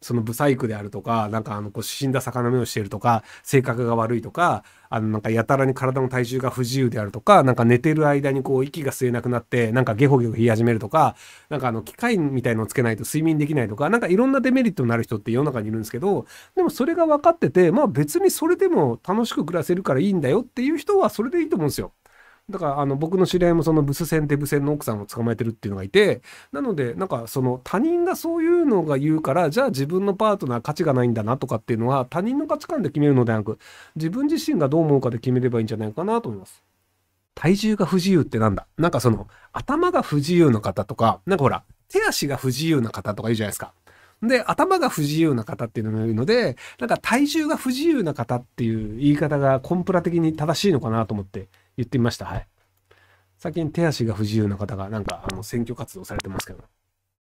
その不細工であるとか、なんかあの、こう死んだ魚目をしているとか、性格が悪いとか、あの、なんかやたらに体の体重が不自由であるとか、なんか寝てる間にこう息が吸えなくなって、なんかゲホゲホ言い始めるとか、なんかあの、機械みたいのをつけないと睡眠できないとか、なんかいろんなデメリットになる人って世の中にいるんですけど、でもそれが分かってて、まあ別にそれでも楽しく暮らせるからいいんだよっていう人はそれでいいと思うんですよ。だからあの僕の知り合いもそのブス戦デブ戦の奥さんを捕まえてるっていうのがいてなのでなんかその他人がそういうのが言うからじゃあ自分のパートナー価値がないんだなとかっていうのは他人の価値観で決めるのではなく自分自身がどう思うかで決めればいいんじゃないかなと思います。体重が不自由ってなんだなんかその頭が不自由な方とかなんかほら手足が不自由な方とか言うじゃないですか。で、頭が不自由な方っていうのもいるので、なんか体重が不自由な方っていう言い方がコンプラ的に正しいのかなと思って言ってみました。はい。最近手足が不自由な方がなんかあの選挙活動されてますけど。